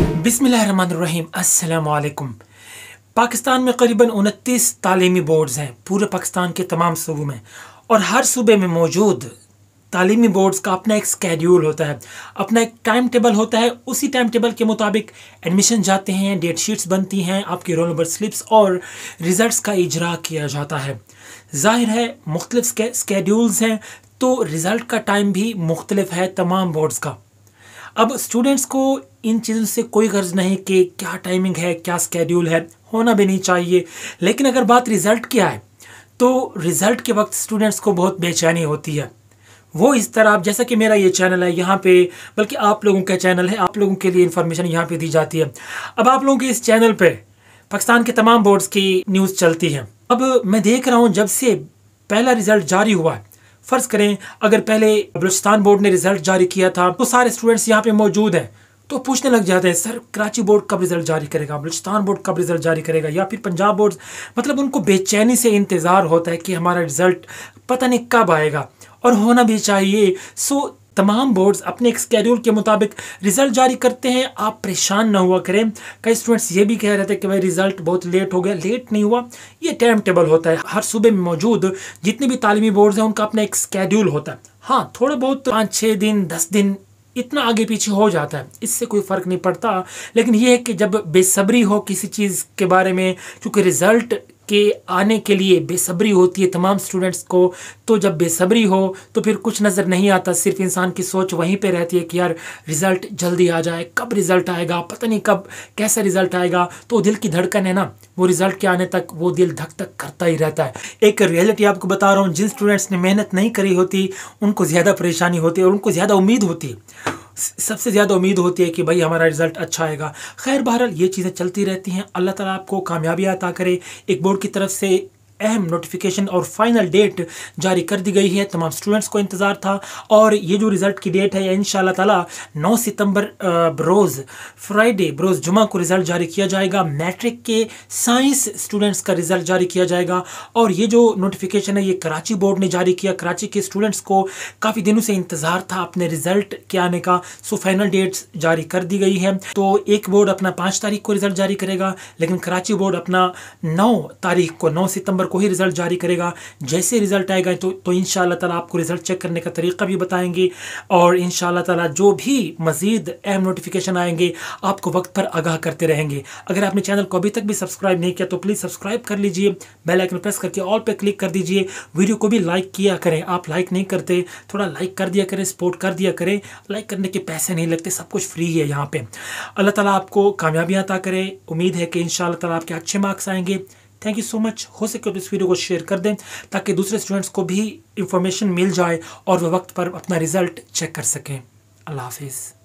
बिसमीम पाकिस्तान में करीबन उनतीस तली बोर्ड्स हैं पूरे पाकिस्तान के तमाम सूबों में और हर सूबे में मौजूद तालीमी बोर्ड्स का अपना एक स्कैड्यूल होता है अपना एक टाइम टेबल होता है उसी टाइम टेबल के मुताबिक एडमिशन जाते हैं डेट शीट्स बनती हैं आपके रोल नंबर स्लिप्स और रिज़ल्ट का इजरा किया जाता है जाहिर है मुख्तलिफ स्कैड्यूल्स हैं तो रिज़ल्ट का टाइम भी मुख्तलिफ है तमाम बोर्ड्स का अब स्टूडेंट्स को इन चीज़ों से कोई गर्ज नहीं कि क्या टाइमिंग है क्या स्केड्यूल है होना भी नहीं चाहिए लेकिन अगर बात रिज़ल्ट की आए तो रिज़ल्ट के वक्त स्टूडेंट्स को बहुत बेचैनी होती है वो इस तरह आप जैसा कि मेरा ये चैनल है यहाँ पे बल्कि आप लोगों का चैनल है आप लोगों के लिए इन्फॉर्मेशन यहाँ पे दी जाती है अब आप लोगों के इस चैनल पे पाकिस्तान के तमाम बोर्ड्स की न्यूज़ चलती है अब मैं देख रहा हूँ जब से पहला रिज़ल्ट जारी हुआ है फ़र्ज़ करें अगर पहले बलूचिस्तान बोर्ड ने रिज़ल्ट जारी किया था तो सारे स्टूडेंट्स यहाँ पे मौजूद हैं तो पूछने लग जाते हैं सर कराची बोर्ड कब रिज़ल्ट जारी करेगा बलूचिस्तान बोर्ड कब रिज़ल्ट जारी करेगा या फिर पंजाब बोर्ड मतलब उनको बेचैनी से इंतज़ार होता है कि हमारा रिज़ल्ट पता नहीं कब आएगा और होना भी चाहिए सो तमाम बोर्ड्स अपने एक स्केड्यूल के मुताबिक रिज़ल्ट जारी करते हैं आप परेशान ना हुआ करें कई स्टूडेंट्स ये भी कह रहे थे कि भाई रिज़ल्ट बहुत लेट हो गया लेट नहीं हुआ ये टाइम टेबल होता है हर सुबह में मौजूद जितने भी तालीमी बोर्ड्स हैं उनका अपना एक स्केड्यूल होता है हाँ थोड़े बहुत पाँच छः दिन दस दिन इतना आगे पीछे हो जाता है इससे कोई फ़र्क नहीं पड़ता लेकिन यह है कि जब बेसब्री हो किसी चीज़ के बारे में क्योंकि रिज़ल्ट के आने के लिए बेसब्री होती है तमाम स्टूडेंट्स को तो जब बेसब्री हो तो फिर कुछ नज़र नहीं आता सिर्फ इंसान की सोच वहीं पे रहती है कि यार रिज़ल्ट जल्दी आ जाए कब रिज़ल्ट आएगा पता नहीं कब कैसा रिज़ल्ट आएगा तो दिल की धड़कन है ना वो रिज़ल्ट के आने तक वो दिल धक तक करता ही रहता है एक रियलिटी आपको बता रहा हूँ जिन स्टूडेंट्स ने मेहनत नहीं करी होती उनको ज़्यादा परेशानी होती है और उनको ज़्यादा उम्मीद होती है सबसे ज़्यादा उम्मीद होती है कि भाई हमारा रिज़ल्ट अच्छा आएगा खैर बहरहाल ये चीज़ें चलती रहती हैं अल्लाह ताला आपको कामयाबी अता करे एक बोर्ड की तरफ से अहम नोटिफिकेशन और फाइनल डेट जारी कर दी गई है तमाम स्टूडेंट्स को इंतज़ार था और ये जो रिज़ल्ट की डेट है इन तला नौ सितंबर रोज़ फ्राइडे बरोज़ जुमा को रिज़ल्ट जारी किया जाएगा मैट्रिक के साइंस स्टूडेंट्स का रिज़ल्ट जारी किया जाएगा और ये जो नोटिफिकेशन है ये कराची बोर्ड ने जारी किया कराची के स्टूडेंट्स को काफ़ी दिनों से इंतज़ार था अपने रिज़ल्ट के आने का सो फाइनल डेट्स जारी कर दी गई है तो एक बोर्ड अपना पाँच तारीख को रिज़ल्ट जारी करेगा लेकिन कराची बोर्ड अपना नौ तारीख को नौ सितम्बर को ही रिज़ल्ट जारी करेगा जैसे रिज़ल्ट आएगा तो तो इन ताला आपको रिज़ल्ट चेक करने का तरीका भी बताएंगे और इन ताला जो भी मज़ीद अहम नोटिफिकेशन आएंगे आपको वक्त पर आगाह करते रहेंगे अगर आपने चैनल को अभी तक भी सब्सक्राइब नहीं किया तो प्लीज़ सब्सक्राइब कर लीजिए बेल आइकन प्रेस करके ऑल पर क्लिक कर दीजिए वीडियो को भी लाइक किया करें आप लाइक नहीं करते थोड़ा लाइक कर दिया करें सपोर्ट कर दिया करें लाइक करने के पैसे नहीं लगते सब कुछ फ्री है यहाँ पे अल्लाह तला आपको कामयाबियाँ अता करे उम्मीद है कि इन ताला आपके अच्छे मार्क्स आएंगे थैंक यू सो मच हो सके तो इस वीडियो को शेयर कर दें ताकि दूसरे स्टूडेंट्स को भी इंफॉर्मेशन मिल जाए और वह वक्त पर अपना रिजल्ट चेक कर सकें अल्लाह हाफिज़